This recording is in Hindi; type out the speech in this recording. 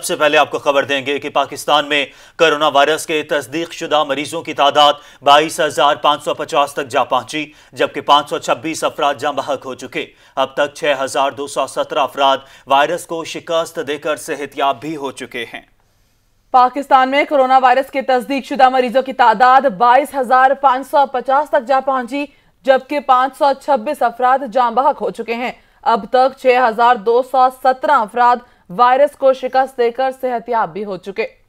सबसे पहले आपको खबर देंगे कि पाकिस्तान में कोरोना वायरस के तस्दीक शुदा मरीजों की तादाद बाईस हजार पांच सौ पचास तक जा पहुंची जबकि पांच सौ छब्बीस अफराद जम बहक हो चुके अब तक छः हजार दो सौ सत्रह अफराद वायरस को शिकस्त देकर सेहतियाब भी हो चुके हैं पाकिस्तान में कोरोना वायरस के तस्दीक शुदा मरीजों की तादाद बाईस हजार पांच सौ पचास तक जा पहुंची जबकि पांच सौ छब्बीस अफराद जाम बहक हो चुके हैं अब तक छह हजार दो सौ सत्रह अफराद वायरस को शिकस्त देकर सेहतियाब भी हो चुके